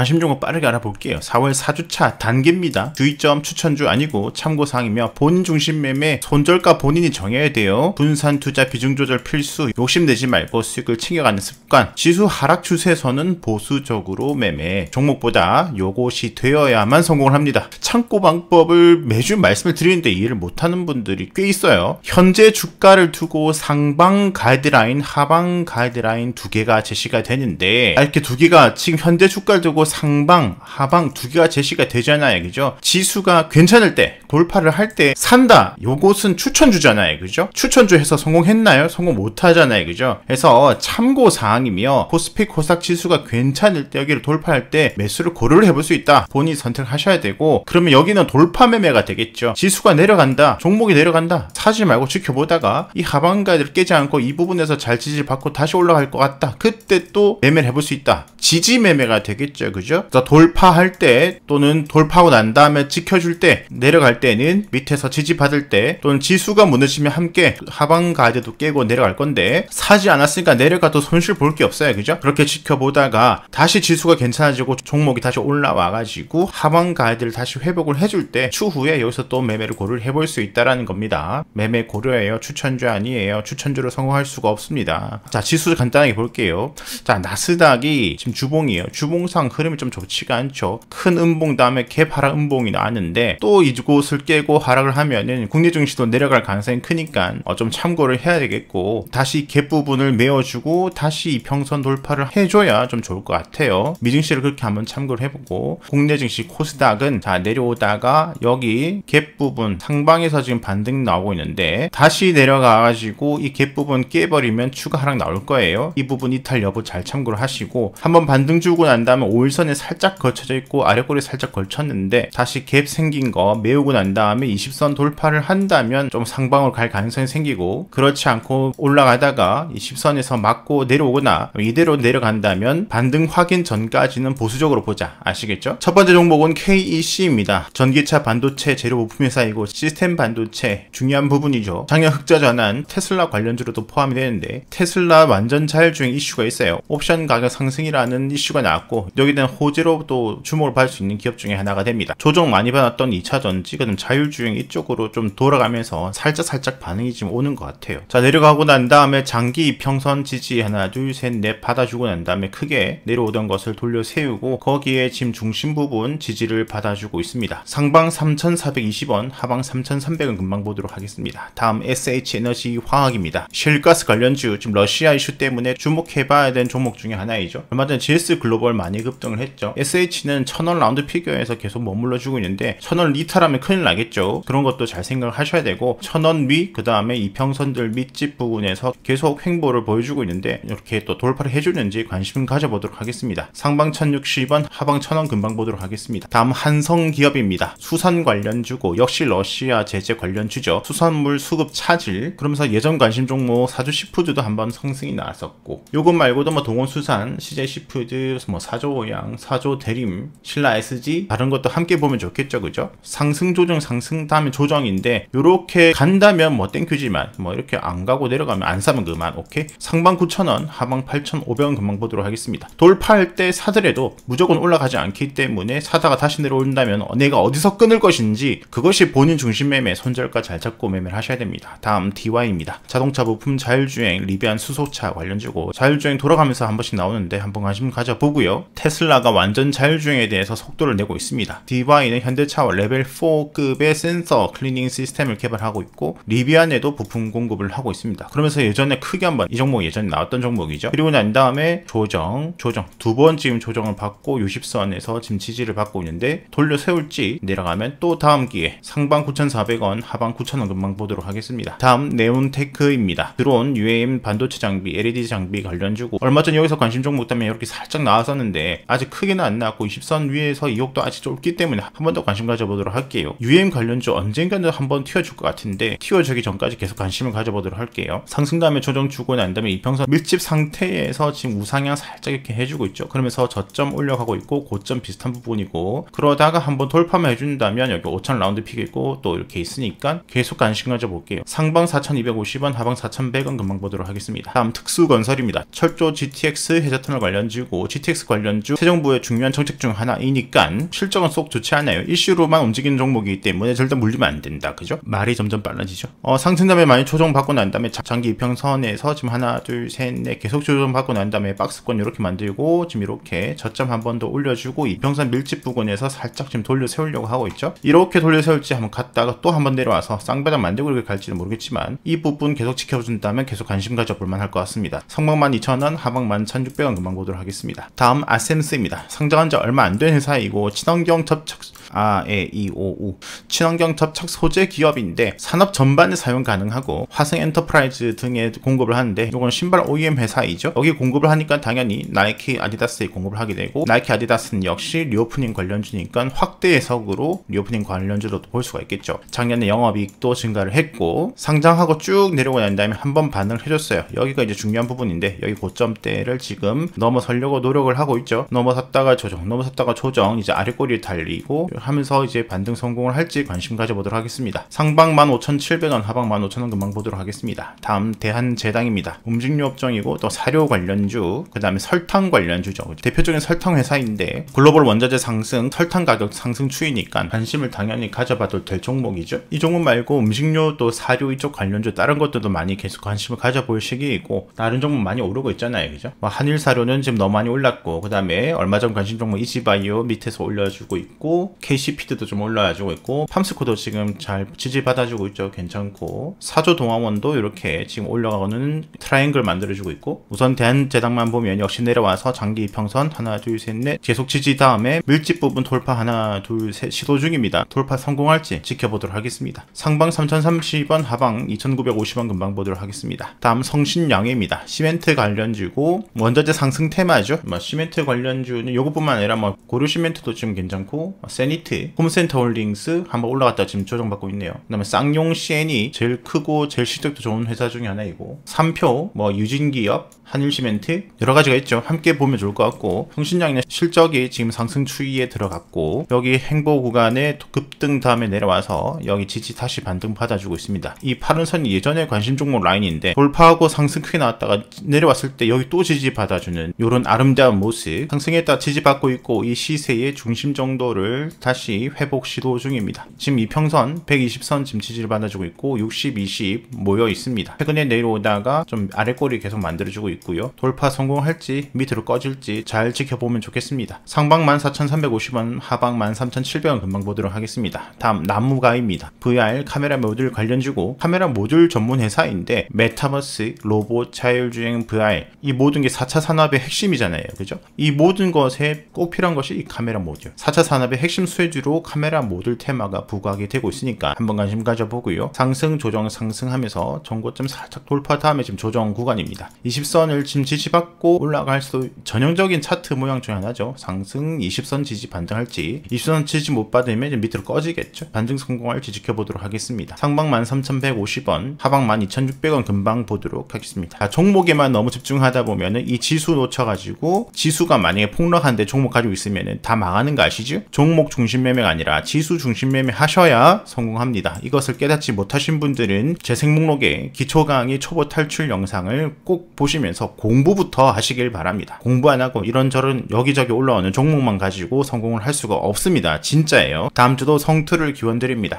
관심 종목 빠르게 알아볼게요. 4월 4주차 단기입니다. 주의점 추천주 아니고 참고사항이며 본 중심 매매 손절가 본인이 정해야 돼요. 분산 투자 비중 조절 필수 욕심내지 말고 수익을 챙겨가는 습관 지수 하락 추세에서는 보수적으로 매매 종목보다 요것이 되어야만 성공을 합니다. 창고 방법을 매주 말씀을 드리는데 이해를 못하는 분들이 꽤 있어요. 현재 주가를 두고 상방 가이드라인 하방 가이드라인 두 개가 제시가 되는데 이렇게 두 개가 지금 현재 주가를 두고 상방, 하방 두 개가 제시가 되잖아요. 그죠? 지수가 괜찮을 때 돌파를 할 때 산다 요것은 추천주잖아요 그죠 추천주 해서 성공했나요 성공 못하잖아요 그죠 그래서 참고사항이며 코스피 코스닥 지수가 괜찮을 때 여기를 돌파할 때 매수를 고려를 해볼 수 있다 본인이 선택하셔야 되고 그러면 여기는 돌파 매매가 되겠죠 지수가 내려간다 종목이 내려간다 사지 말고 지켜보다가 이 하방가를 깨지 않고 이 부분에서 잘 지지를 받고 다시 올라갈 것 같다 그때 또 매매를 해볼 수 있다 지지 매매가 되겠죠 그죠 그래서 돌파할 때 또는 돌파하고 난 다음에 지켜줄 때 내려갈 때는 밑에서 지지받을 때 또는 지수가 무너지면 함께 하방 가드도 이 깨고 내려갈 건데 사지 않았으니까 내려가도 손실 볼 게 없어요 그죠 그렇게 지켜보다가 다시 지수가 괜찮아지고 종목이 다시 올라와 가지고 하방 가드를 이 다시 회복을 해줄 때 추후에 여기서 또 매매를 고를 해볼 수 있다라는 겁니다 매매 고려예요 추천주 아니에요 추천주로 성공할 수가 없습니다 자 지수 간단하게 볼게요 자 나스닥이 지금 주봉이에요 주봉상 흐름이 좀 좋지가 않죠 큰 음봉 다음에 개파라 음봉이 나왔는데 또 이곳 밸런스 깨고 하락을 하면은 국내 증시도 내려갈 가능성이 크니까 어, 좀 참고를 해야 되겠고 다시 갭 부분을 메워주고 다시 이평선 돌파를 해줘야 좀 좋을 것 같아요. 미증시를 그렇게 한번 참고를 해보고 국내 증시 코스닥은 자 내려오다가 여기 갭 부분 상방에서 지금 반등 나오고 있는데 다시 내려가가지고 이 갭 부분 깨버리면 추가 하락 나올 거예요. 이 부분 이탈 여부 잘 참고를 하시고 한번 반등 주고 난 다음에 5일선에 살짝 걸쳐져 있고 아래꼬리 살짝 걸쳤는데 다시 갭 생긴 거 메우고 난난 다음에 20선 돌파를 한다면 좀 상방으로 갈 가능성이 생기고 그렇지 않고 올라가다가 20선에서 맞고 내려오거나 이대로 내려간다면 반등 확인 전까지는 보수적으로 보자 아시겠죠? 첫 번째 종목은 KEC입니다. 전기차 반도체 재료 부품 회사이고 시스템 반도체 중요한 부분이죠. 작년 흑자 전환 테슬라 관련주로도 포함이 되는데 테슬라 완전 자율주행 이슈가 있어요. 옵션 가격 상승이라는 이슈가 나왔고 여기는 호재로 또 주목을 받을 수 있는 기업 중에 하나가 됩니다. 조정 많이 받았던 2차전지 그좀 자율주행 이쪽으로 좀 돌아가면서 살짝 살짝 반응이 좀 오는 것 같아요 자 내려가고 난 다음에 장기 이평선 지지 하나 둘 셋 넷 받아주고 난 다음에 크게 내려오던 것을 돌려 세우고 거기에 지금 중심 부분 지지를 받아주고 있습니다 상방 3420원 하방 3300원 금방 보도록 하겠습니다 다음 SH 에너지 화학입니다 실가스 관련주 지금 러시아 이슈 때문에 주목해봐야 되 종목 중에 하나이죠 얼마 전에 GS 글로벌 많이 급등을 했죠 SH는 천원 라운드 피규어에서 계속 머물러주고 있는데 천원 리탈하면 큰일 차이 나겠죠 그런 것도 잘 생각하셔야 되고 천원 위 그 다음에 이평선들 밑집 부분에서 계속 횡보를 보여주고 있는데 이렇게 또 돌파를 해주는지 관심 가져보도록 하겠습니다 상방 1060원 하방 1000원 금방 보도록 하겠습니다 다음 한성기업입니다 수산 관련 주고 역시 러시아 제재 관련 주죠 수산물 수급 차질 그러면서 예전 관심 종목 사주 시푸드도 한번 상승이 나왔었고 요것 말고도 뭐 동원수산 시제 시푸드 뭐 사조오양 사조 대림 신라 SG 다른 것도 함께 보면 좋겠죠 그죠 상승 조 조정 상승 다음에 조정인데 이렇게 간다면 뭐 땡큐지만 뭐 이렇게 안 가고 내려가면 안 사면 그만 오케이 상방 9,000원 하방 8,500원 금방 보도록 하겠습니다 돌파할 때 사더라도 무조건 올라가지 않기 때문에 사다가 다시 내려온다면 내가 어디서 끊을 것인지 그것이 본인 중심 매매 손절과잘 잡고 매매를 하셔야 됩니다 다음 DY입니다 자동차 부품 자율주행 리비안 수소차 관련주고 자율주행 돌아가면서 한 번씩 나오는데 한 번 관심 가져보고요 테슬라가 완전 자율주행에 대해서 속도를 내고 있습니다 DY는 현대차와 레벨 4 5급의 센서 클리닝 시스템을 개발하고 있고 리비안에도 부품 공급을 하고 있습니다. 그러면서 예전에 크게 한번 이 종목 예전에 나왔던 종목이죠. 그리고 난 다음에 조정, 조정 두번 지금 조정을 받고 60선에서 지금 지지를 받고 있는데 돌려 세울지 내려가면 또 다음 기회 상방 9,400원, 하방 9,000원 금방 보도록 하겠습니다. 다음 네온테크입니다. 드론, UAM 반도체 장비, LED 장비 관련 주고 얼마 전 여기서 관심 종목 때문에 이렇게 살짝 나왔었는데 아직 크게는 안 나왔고 20선 위에서 이억도 아직 좁기 때문에 한 번 더 관심 가져보도록 할게요. UM 관련주 언젠가는 한번 튀어줄 것 같은데 튀어주기 전까지 계속 관심을 가져보도록 할게요. 상승 감에 조정 주고 난 다음에 이평선 밀집 상태에서 지금 우상향 살짝 이렇게 해주고 있죠. 그러면서 저점 올려가고 있고 고점 비슷한 부분이고 그러다가 한번 돌파만 해준다면 여기 5천 라운드 픽이고또 이렇게 있으니까 계속 관심 가져볼게요. 상방 4,250원, 하방 4,100원 금방 보도록 하겠습니다. 다음 특수건설입니다. 철조 GTX 해저터널 관련주고 GTX 관련주 새 정부의 중요한 정책 중 하나이니까 실적은 쏙 좋지 않아요. 이슈로만 움직이는 종목이 거기 때문에 절대 물리면 안 된다. 그죠? 말이 점점 빨라지죠. 어, 상승담에 많이 조정받고 난 다음에 장기 이평선에서 지금 하나, 둘, 셋, 넷 계속 조정받고 난 다음에 박스권 이렇게 만들고 지금 이렇게 저점 한 번 더 올려주고 이평선 밀집 부근에서 살짝 지금 돌려 세우려고 하고 있죠. 이렇게 돌려 세울지 한번 갔다가 또 한 번 내려와서 쌍바닥 만들고 이렇게 갈지는 모르겠지만 이 부분 계속 지켜준다면 계속 관심 가져볼 만할 것 같습니다. 성방만 2,000원, 하방만 1,600원 금방 보도록 하겠습니다. 다음 아셈스입니다. 상장한 지 얼마 안 된 회사이고 친환경 접착 아, 에, 이, 오, 5 친환경 접착 소재 기업인데 산업 전반에 사용 가능하고 화성 엔터프라이즈 등에 공급을 하는데 이건 신발 OEM 회사이죠 여기 공급을 하니까 당연히 나이키 아디다스에 공급을 하게 되고 나이키 아디다스는 역시 리오프닝 관련주니까 확대해석으로 리오프닝 관련주로도 볼 수가 있겠죠 작년에 영업이익도 증가를 했고 상장하고 쭉 내려오고 난 다음에 한 번 반응을 해줬어요 여기가 이제 중요한 부분인데 여기 고점대를 지금 넘어서려고 노력을 하고 있죠 넘어섰다가 조정 넘어섰다가 조정 이제 아래꼬리를 달리고 하면서 이제 반등 성공을 할지 관심 가져보도록 하겠습니다. 상방 15,700원, 하방 15,000원 금방 보도록 하겠습니다. 다음 대한재당입니다 음식료 업종이고 또 사료 관련주, 그 다음에 설탕 관련주죠. 대표적인 설탕 회사인데 글로벌 원자재 상승, 설탕 가격 상승 추이니까 관심을 당연히 가져봐도 될 종목이죠. 이 종목 말고 음식료 또 사료 이쪽 관련주 다른 것들도 많이 계속 관심을 가져볼 시기이고 다른 종목 많이 오르고 있잖아요. 그죠? 뭐 한일 사료는 지금 너무 많이 올랐고 그 다음에 얼마 전 관심 종목 이지바이오 밑에서 올려주고 있고 KC 피드도 좀올라지고 있고 팜스코도 지금 잘 지지받아주고 있죠 괜찮고 사조 동화원도 이렇게 지금 올라가는 트라이앵글 만들어주고 있고 우선 대한제당만 보면 역시 내려와서 장기 이평선 하나 둘 셋 넷 계속 지지 다음에 밀집 부분 돌파 하나 둘 셋 시도 중입니다 돌파 성공할지 지켜보도록 하겠습니다 상방 3030원 하방 2950원 금방 보도록 하겠습니다 다음 성신양해입니다 시멘트 관련주고 원자재 상승 테마죠 뭐 시멘트 관련주는 요것뿐만 아니라 뭐 고려시멘트도 지금 괜찮고 세니 KT, 홈센터 홀딩스 한번 올라갔다 지금 조정받고 있네요. 그 다음에 쌍용 CN이 제일 크고 제일 실적도 좋은 회사 중에 하나이고 3표뭐 유진기업, 한일시멘트 여러 가지가 있죠. 함께 보면 좋을 것 같고 성신장이나 실적이 지금 상승 추이에 들어갔고 여기 행보 구간에 급등 다음에 내려와서 여기 지지 다시 반등 받아주고 있습니다. 이 파른 선이 예전에 관심 종목 라인인데 돌파하고 상승 크게 나왔다가 내려왔을 때 여기 또 지지 받아주는 이런 아름다운 모습 상승에 따라 지지받고 있고 이 시세의 중심 정도를 다 다시 회복 시도 중입니다. 지금 이평선 120선 지금 지지를 받아주고 있고 60, 20 모여 있습니다. 최근에 내려오다가 좀 아래꼬리 계속 만들어주고 있고요. 돌파 성공할지 밑으로 꺼질지 잘 지켜보면 좋겠습니다. 상방 14,350원, 하방 13,700원 금방 보도록 하겠습니다. 다음 나무가입니다. VR 카메라 모듈 관련주고 카메라 모듈 전문 회사인데 메타버스, 로봇, 자율주행, VR 이 모든 게 4차 산업의 핵심이잖아요. 그죠? 이 모든 것에 꼭 필요한 것이 이 카메라 모듈. 4차 산업의 핵심 수 소재로 카메라 모듈 테마가 부각이 되고 있으니까 한번 관심 가져보고요. 상승 조정 상승하면서 전고점 살짝 돌파 다음에 지금 조정 구간입니다. 20선을 지금 지지받고 올라갈 수 전형적인 차트 모양 중 하나죠. 상승 20선 지지 반등할지 20선 지지 못 받으면 지금 밑으로 꺼지겠죠. 반등 성공할지 지켜보도록 하겠습니다. 상방 13,150원 하방 12,600원 금방 보도록 하겠습니다. 자, 종목에만 너무 집중하다 보면 이 지수 놓쳐가지고 지수가 만약에 폭락한데 종목 가지고 있으면 다 망하는 거 아시죠? 종목 중심 중심 매매가 아니라 지수 중심 매매 하셔야 성공합니다. 이것을 깨닫지 못하신 분들은 재생 목록에 기초 강의 초보 탈출 영상을 꼭 보시면서 공부부터 하시길 바랍니다. 공부 안 하고 이런저런 여기저기 올라오는 종목만 가지고 성공을 할 수가 없습니다. 진짜예요. 다음 주도 성투를 기원드립니다.